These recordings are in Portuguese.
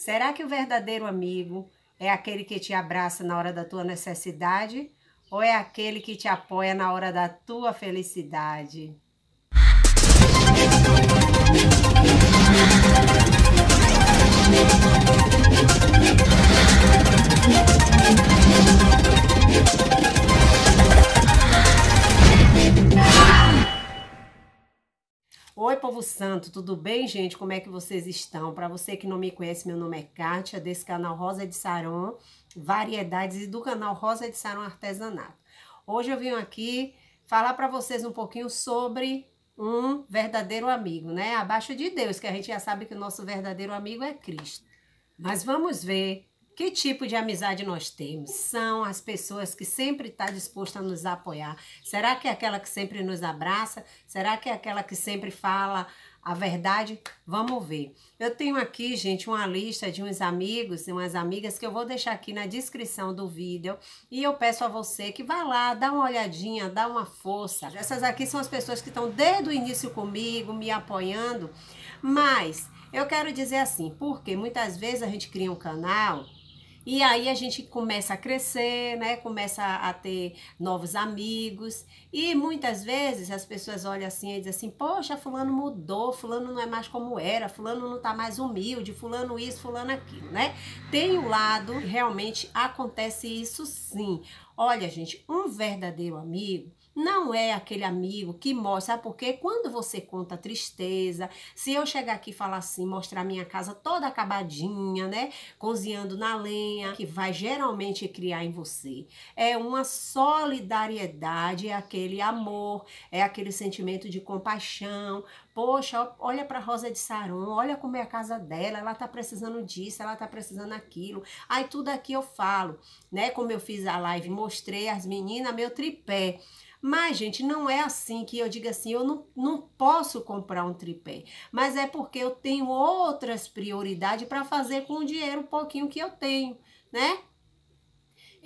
Será que o verdadeiro amigo é aquele que te abraça na hora da tua necessidade ou é aquele que te apoia na hora da tua felicidade? Oi, povo santo, tudo bem, gente? Como é que vocês estão? Para você que não me conhece, meu nome é Kátia, desse canal Rosa de Saron Variedades e do canal Rosa de Saron Artesanato. Hoje eu vim aqui falar para vocês um pouquinho sobre um verdadeiro amigo, né? Abaixo de Deus, que a gente já sabe que o nosso verdadeiro amigo é Cristo. Mas vamos ver que tipo de amizade nós temos? São as pessoas que sempre estão tá dispostas a nos apoiar? Será que é aquela que sempre nos abraça? Será que é aquela que sempre fala a verdade? Vamos ver. Eu tenho aqui, gente, uma lista de uns amigos e umas amigas que eu vou deixar aqui na descrição do vídeo. E eu peço a você que vá lá, dá uma olhadinha, dá uma força. Essas aqui são as pessoas que estão desde o início comigo, me apoiando. Mas eu quero dizer assim, porque muitas vezes a gente cria um canal e aí a gente começa a crescer, né? Começa a ter novos amigos. E muitas vezes as pessoas olham assim e dizem assim: "Poxa, fulano mudou, fulano não é mais como era, fulano não tá mais humilde, fulano isso, fulano aquilo", né? Tem o um lado, realmente acontece isso sim. Olha, gente, um verdadeiro amigo não é aquele amigo que mostra, sabe por quê? Quando você conta tristeza, se eu chegar aqui e falar assim, mostrar minha casa toda acabadinha, né? Cozinhando na lenha, que vai geralmente criar em você. É uma solidariedade, é aquele amor, é aquele sentimento de compaixão. Poxa, olha para Rosa de Saron, olha como é a casa dela, ela tá precisando disso, ela tá precisando daquilo. Aí tudo aqui eu falo, né? Como eu fiz a live, mostrei as meninas, meu tripé. Mas, gente, não é assim que eu diga assim, eu não, não posso comprar um tripé. Mas é porque eu tenho outras prioridades para fazer com o dinheiro um pouquinho que eu tenho, né?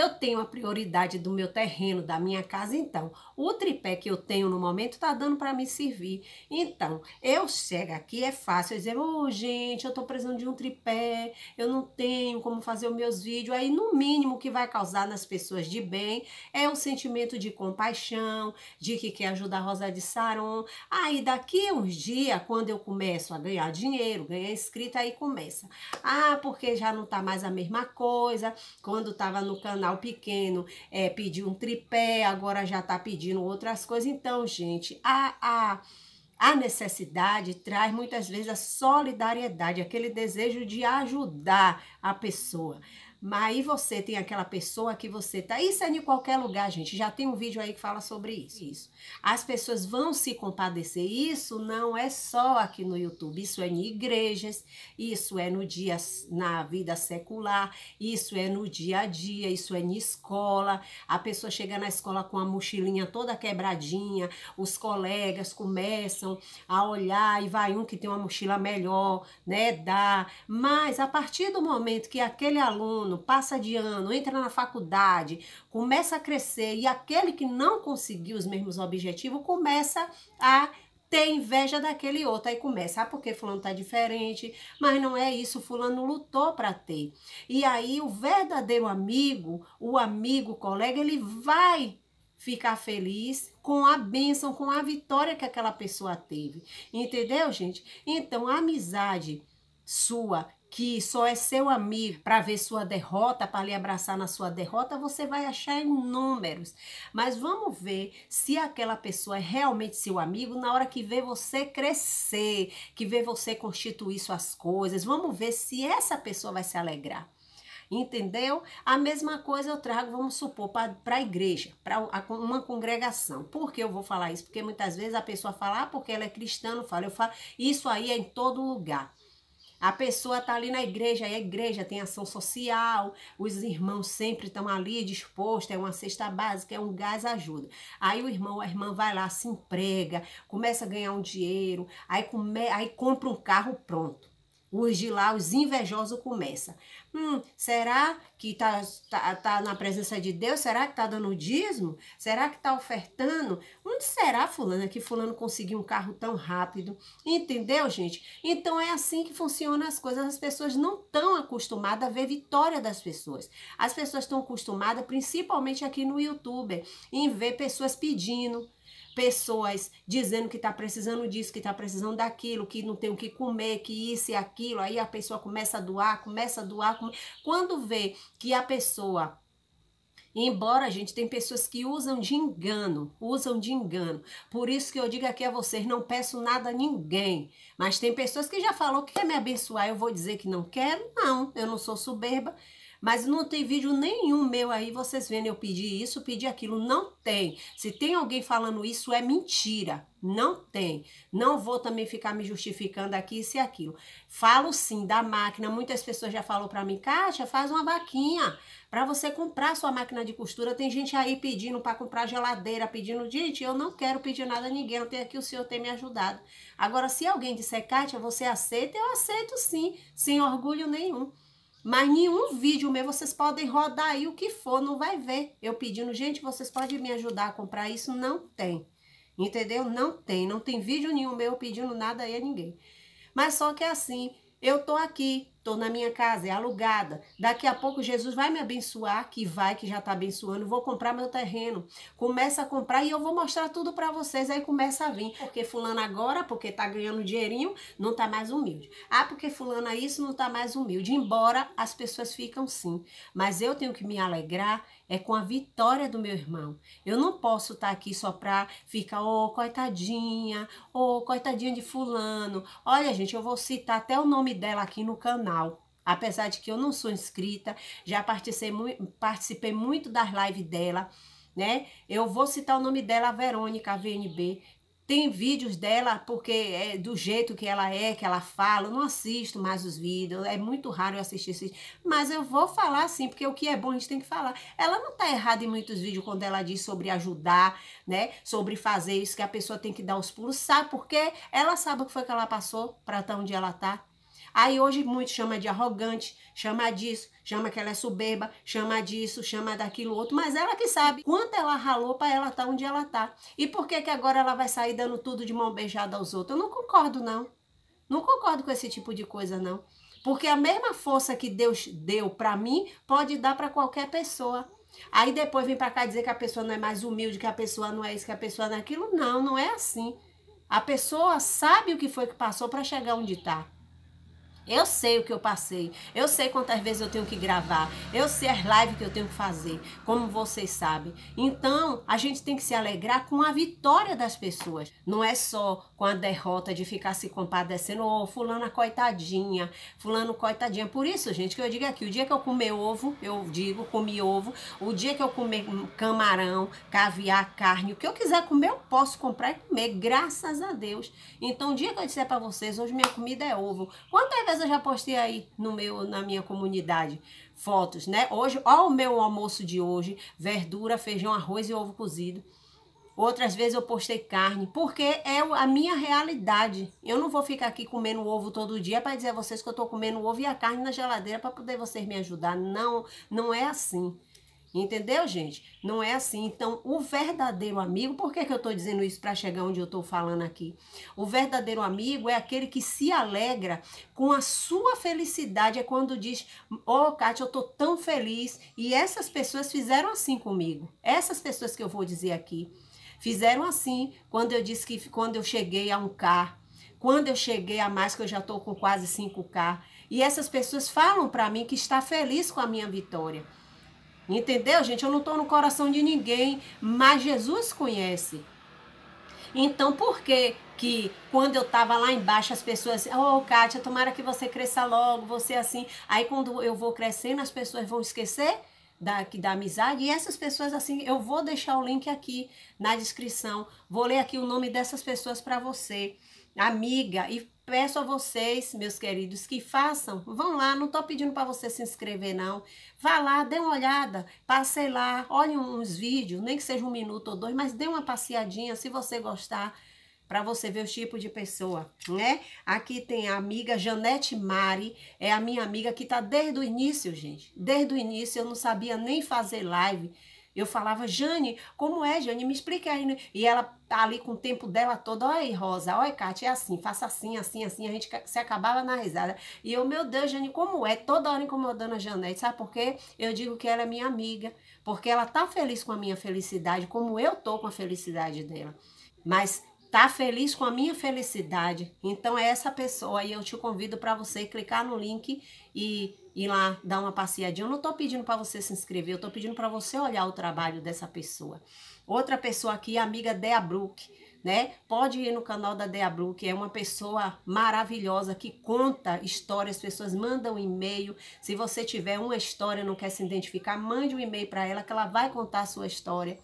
Eu tenho a prioridade do meu terreno, da minha casa, então o tripé que eu tenho no momento tá dando para me servir. Então, eu chego aqui, é fácil eu dizer, ô oh, gente, eu tô precisando de um tripé, eu não tenho como fazer os meus vídeos. Aí, no mínimo, que vai causar nas pessoas de bem é o sentimento de compaixão, de que quer ajudar a Rosa de Saron. Aí, daqui uns dias, quando eu começo a ganhar dinheiro, ganhar inscrita, aí começa. Ah, porque já não tá mais a mesma coisa, quando tava no canal o pequeno, é, pediu um tripé, agora já está pedindo outras coisas. Então, gente, a, a, a necessidade traz muitas vezes a solidariedade, aquele desejo de ajudar a pessoa. Mas aí você tem aquela pessoa que você tá. Isso é de qualquer lugar, gente. Já tem um vídeo aí que fala sobre isso. isso. As pessoas vão se compadecer. Isso não é só aqui no YouTube. Isso é em igrejas. Isso é no dia na vida secular. Isso é no dia a dia. Isso é em escola. A pessoa chega na escola com a mochilinha toda quebradinha. Os colegas começam a olhar e vai um que tem uma mochila melhor, né? Dá. Mas a partir do momento que aquele aluno ano, passa de ano, entra na faculdade, começa a crescer e aquele que não conseguiu os mesmos objetivos começa a ter inveja daquele outro. Aí começa, ah, porque fulano tá diferente, mas não é isso, fulano lutou para ter. E aí o verdadeiro amigo, o amigo, o colega, ele vai ficar feliz com a bênção, com a vitória que aquela pessoa teve. Entendeu, gente? Então, a amizade sua que só é seu amigo para ver sua derrota, para lhe abraçar na sua derrota, você vai achar em números. Mas vamos ver se aquela pessoa é realmente seu amigo na hora que vê você crescer, que vê você constituir suas coisas. Vamos ver se essa pessoa vai se alegrar. Entendeu? A mesma coisa eu trago, vamos supor, para a igreja, para uma congregação. Por que eu vou falar isso? Porque muitas vezes a pessoa fala, ah, porque ela é cristã, não fala. Eu falo, isso aí é em todo lugar. A pessoa está ali na igreja, e a igreja tem ação social, os irmãos sempre estão ali dispostos, é uma cesta básica, é um gás ajuda. Aí o irmão, a irmã vai lá, se emprega, começa a ganhar um dinheiro, aí, come, aí compra um carro pronto. Hoje lá, os invejosos começam. Hum, será que está tá, tá na presença de Deus? Será que está dando dízimo? Será que está ofertando? Onde será fulano que fulano conseguiu um carro tão rápido? Entendeu, gente? Então é assim que funcionam as coisas. As pessoas não estão acostumadas a ver vitória das pessoas. As pessoas estão acostumadas, principalmente aqui no YouTube, em ver pessoas pedindo, pessoas dizendo que está precisando disso, que está precisando daquilo, que não tem o que comer, que isso e aquilo. Aí a pessoa começa a doar, começa a doar. Come... Quando vê que a pessoa Embora a gente tem pessoas que usam de engano, usam de engano. Por isso que eu digo aqui a vocês, não peço nada a ninguém. Mas tem pessoas que já falou que quer me abençoar, eu vou dizer que não quero? Não, eu não sou soberba. Mas não tem vídeo nenhum meu aí, vocês vendo eu pedir isso, pedir aquilo. Não tem. Se tem alguém falando isso, é mentira. Não tem. Não vou também ficar me justificando aqui isso e aquilo. Falo sim da máquina. Muitas pessoas já falou para mim, Caixa, faz uma vaquinha para você comprar sua máquina de costura. Tem gente aí pedindo para comprar geladeira, pedindo, gente, eu não quero pedir nada a ninguém. Eu tenho aqui o senhor ter me ajudado. Agora, se alguém disser, Kátia, você aceita? Eu aceito sim, sem orgulho nenhum. Mas nenhum vídeo meu, vocês podem rodar aí o que for, não vai ver. Eu pedindo, gente, vocês podem me ajudar a comprar isso? Não tem. Entendeu? Não tem. Não tem vídeo nenhum meu pedindo nada aí a ninguém. Mas só que é assim, eu tô aqui Estou na minha casa, é alugada. Daqui a pouco Jesus vai me abençoar, que vai, que já está abençoando. Vou comprar meu terreno. Começa a comprar e eu vou mostrar tudo para vocês. Aí começa a vir. Porque fulano agora, porque está ganhando dinheirinho, não está mais humilde. Ah, porque fulano é isso, não está mais humilde. Embora as pessoas ficam sim. Mas eu tenho que me alegrar é com a vitória do meu irmão. Eu não posso estar tá aqui só para ficar, ô, oh, coitadinha, ô, oh, coitadinha de fulano. Olha, gente, eu vou citar até o nome dela aqui no canal canal. Apesar de que eu não sou inscrita, já participei, participei muito das lives dela, né? Eu vou citar o nome dela, Verônica VNB. Tem vídeos dela, porque é do jeito que ela é, que ela fala, eu não assisto mais os vídeos, é muito raro eu assistir esses. Mas eu vou falar sim, porque o que é bom a gente tem que falar. Ela não está errada em muitos vídeos quando ela diz sobre ajudar, né? Sobre fazer isso, que a pessoa tem que dar os pulos. Sabe por quê? Ela sabe o que foi que ela passou para estar tá onde ela está Aí hoje muito chama de arrogante, chama disso, chama que ela é soberba, chama disso, chama daquilo outro, mas ela que sabe quanto ela ralou para ela estar tá onde ela tá. E por que que agora ela vai sair dando tudo de mão beijada aos outros? Eu não concordo não. Não concordo com esse tipo de coisa não. Porque a mesma força que Deus deu para mim pode dar para qualquer pessoa. Aí depois vem para cá dizer que a pessoa não é mais humilde, que a pessoa não é isso, que a pessoa não é aquilo. Não, não é assim. A pessoa sabe o que foi que passou para chegar onde está. Eu sei o que eu passei. Eu sei quantas vezes eu tenho que gravar. Eu sei as lives que eu tenho que fazer, como vocês sabem. Então, a gente tem que se alegrar com a vitória das pessoas. Não é só com a derrota de ficar se compadecendo, ô, oh, fulana coitadinha, fulano coitadinha. Por isso, gente, que eu digo aqui, o dia que eu comer ovo, eu digo, comi ovo. O dia que eu comer camarão, caviar, carne, o que eu quiser comer, eu posso comprar e comer, graças a Deus. Então, o dia que eu disser para vocês, hoje minha comida é ovo. Quantas vezes eu já postei aí no meu, na minha comunidade fotos, né? Hoje, ó o meu almoço de hoje, verdura, feijão, arroz e ovo cozido. Outras vezes eu postei carne, porque é a minha realidade. Eu não vou ficar aqui comendo ovo todo dia para dizer a vocês que eu estou comendo ovo e a carne na geladeira para poder vocês me ajudar. Não, não é assim. Entendeu, gente? Não é assim. Então, o verdadeiro amigo, por que, que eu estou dizendo isso para chegar onde eu estou falando aqui? O verdadeiro amigo é aquele que se alegra com a sua felicidade. É quando diz: Ó, oh, Kátia, eu estou tão feliz. E essas pessoas fizeram assim comigo. Essas pessoas que eu vou dizer aqui fizeram assim quando eu disse que quando eu cheguei a um k quando eu cheguei a mais, que eu já estou com quase 5K. E essas pessoas falam para mim que está feliz com a minha vitória. Entendeu, gente? Eu não estou no coração de ninguém, mas Jesus conhece. Então, por que que quando eu estava lá embaixo as pessoas, oh, Kátia, tomara que você cresça logo, você assim. Aí quando eu vou crescendo, as pessoas vão esquecer da, da amizade. E essas pessoas, assim, eu vou deixar o link aqui na descrição. Vou ler aqui o nome dessas pessoas para você, amiga. E Peço a vocês, meus queridos, que façam. Vão lá, não estou pedindo para você se inscrever, não. Vá lá, dê uma olhada, passei lá, olhe uns vídeos, nem que seja um minuto ou dois, mas dê uma passeadinha se você gostar para você ver o tipo de pessoa, né? Aqui tem a amiga Janete Mari, é a minha amiga que tá desde o início, gente. Desde o início eu não sabia nem fazer live. Eu falava, Jane, como é, Jane? Me explica aí. Né? E ela ali com o tempo dela todo, olha aí, Rosa, olha, Kátia, é assim, faça assim, assim, assim. A gente se acabava na risada. E eu, meu Deus, Jane, como é? Toda hora incomodando a Janete. Sabe por quê? Eu digo que ela é minha amiga, porque ela tá feliz com a minha felicidade, como eu tô com a felicidade dela. Mas tá feliz com a minha felicidade. Então é essa pessoa e eu te convido para você clicar no link e ir lá dar uma passeadinha. Eu não tô pedindo para você se inscrever, eu tô pedindo para você olhar o trabalho dessa pessoa. Outra pessoa aqui, amiga Dea Brook, né? Pode ir no canal da Dea Brook, é uma pessoa maravilhosa que conta histórias, as pessoas mandam um e-mail. Se você tiver uma história e não quer se identificar, mande um e-mail para ela que ela vai contar a sua história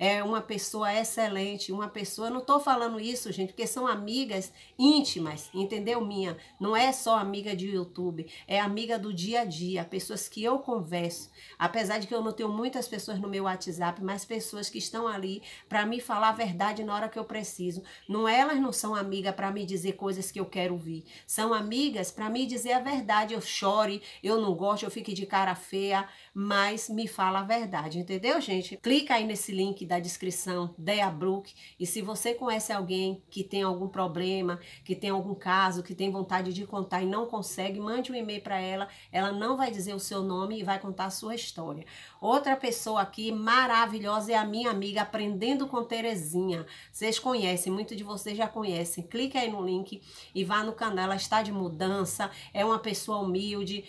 é uma pessoa excelente, uma pessoa. não estou falando isso, gente, porque são amigas íntimas, entendeu? Minha. Não é só amiga de YouTube, é amiga do dia a dia, pessoas que eu converso. Apesar de que eu não tenho muitas pessoas no meu WhatsApp, mas pessoas que estão ali para me falar a verdade na hora que eu preciso. Não elas não são amigas para me dizer coisas que eu quero ouvir. São amigas para me dizer a verdade. Eu chore, eu não gosto, eu fique de cara feia, mas me fala a verdade, entendeu, gente? Clica aí nesse link da descrição, Dea Brook, e se você conhece alguém que tem algum problema, que tem algum caso, que tem vontade de contar e não consegue, mande um e-mail para ela, ela não vai dizer o seu nome e vai contar a sua história. Outra pessoa aqui maravilhosa é a minha amiga Aprendendo com Terezinha. Vocês conhecem, muito de vocês já conhecem. Clica aí no link e vá no canal, ela está de mudança, é uma pessoa humilde,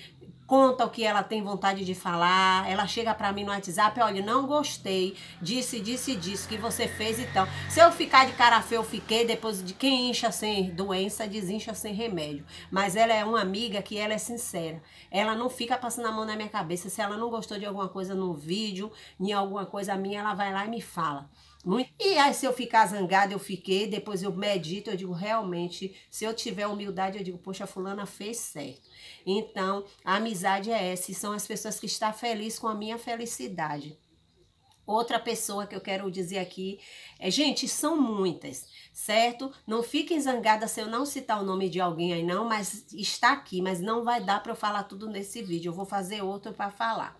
conta o que ela tem vontade de falar, ela chega para mim no WhatsApp, olha, não gostei, disse, disse, disse que você fez então. Se eu ficar de cara feia, eu fiquei, depois de quem incha sem doença, desincha sem remédio. Mas ela é uma amiga que ela é sincera. Ela não fica passando a mão na minha cabeça. Se ela não gostou de alguma coisa no vídeo, em alguma coisa minha, ela vai lá e me fala. Muito. E aí, se eu ficar zangada, eu fiquei, depois eu medito, eu digo, realmente, se eu tiver humildade, eu digo, poxa, fulana fez certo. Então, a amizade é essa, e são as pessoas que estão felizes com a minha felicidade. Outra pessoa que eu quero dizer aqui é, gente, são muitas, certo? Não fiquem zangadas se eu não citar o nome de alguém aí, não, mas está aqui, mas não vai dar para eu falar tudo nesse vídeo. Eu vou fazer outro para falar.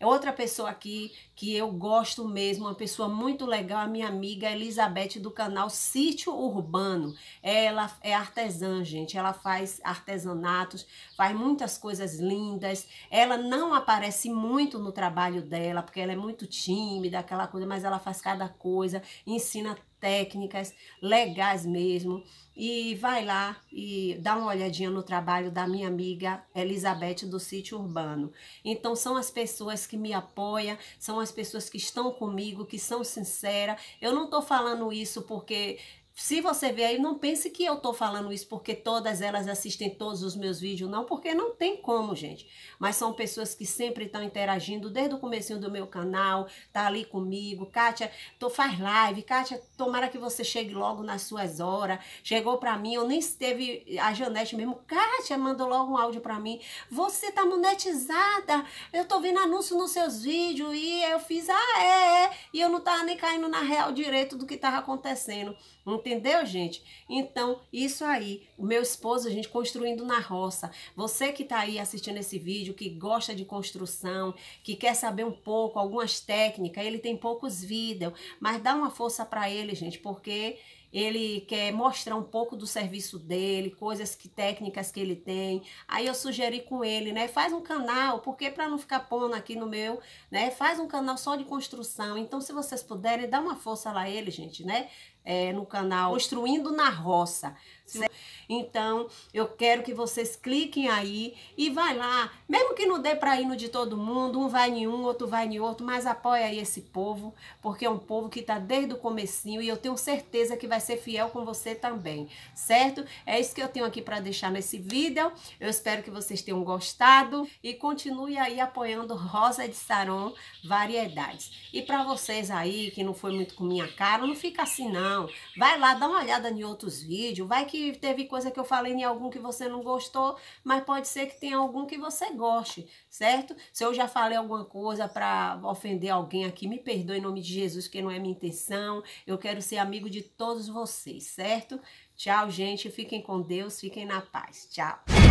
É outra pessoa aqui que eu gosto mesmo, uma pessoa muito legal, a minha amiga Elizabeth do canal Sítio Urbano. Ela é artesã, gente, ela faz artesanatos, faz muitas coisas lindas. Ela não aparece muito no trabalho dela, porque ela é muito tímida, aquela coisa, mas ela faz cada coisa, ensina técnicas, legais mesmo. E vai lá e dá uma olhadinha no trabalho da minha amiga Elizabeth do Sítio Urbano. Então, são as pessoas que me apoiam, são as pessoas que estão comigo, que são sinceras. Eu não estou falando isso porque se você vê aí, não pense que eu tô falando isso porque todas elas assistem todos os meus vídeos, não, porque não tem como, gente. Mas são pessoas que sempre estão interagindo desde o começo do meu canal, tá ali comigo. Kátia, tô, faz live. Kátia, tomara que você chegue logo nas suas horas. Chegou para mim, eu nem esteve, a Janete mesmo. Kátia mandou logo um áudio para mim. Você tá monetizada, eu tô vendo anúncio nos seus vídeos e eu fiz, ah, é, é. E eu não tava nem caindo na real direito do que tava acontecendo. Não Entendeu, gente? Então, isso aí, meu esposo, a gente construindo na roça. Você que está aí assistindo esse vídeo, que gosta de construção, que quer saber um pouco, algumas técnicas, ele tem poucos vídeos, mas dá uma força para ele, gente, porque ele quer mostrar um pouco do serviço dele, coisas que técnicas que ele tem. Aí eu sugeri com ele, né, faz um canal, porque para não ficar pondo aqui no meu, né, faz um canal só de construção. Então se vocês puderem, dá uma força lá ele, gente, né, é, no canal Construindo na Roça. Certo? Então, eu quero que vocês cliquem aí e vai lá, mesmo que não dê para no de todo mundo, um vai em um, outro vai em outro, mas apoia aí esse povo, porque é um povo que está desde o comecinho e eu tenho certeza que vai ser fiel com você também, certo? É isso que eu tenho aqui para deixar nesse vídeo. Eu espero que vocês tenham gostado e continue aí apoiando Rosa de Saron Variedades. E para vocês aí que não foi muito com minha cara, não fica assim não. Vai lá, dá uma olhada em outros vídeos, vai que teve coisa coisa que eu falei em algum que você não gostou, mas pode ser que tenha algum que você goste, certo? Se eu já falei alguma coisa para ofender alguém aqui, me perdoe em nome de Jesus, que não é minha intenção. Eu quero ser amigo de todos vocês, certo? Tchau, gente. Fiquem com Deus, fiquem na paz. Tchau.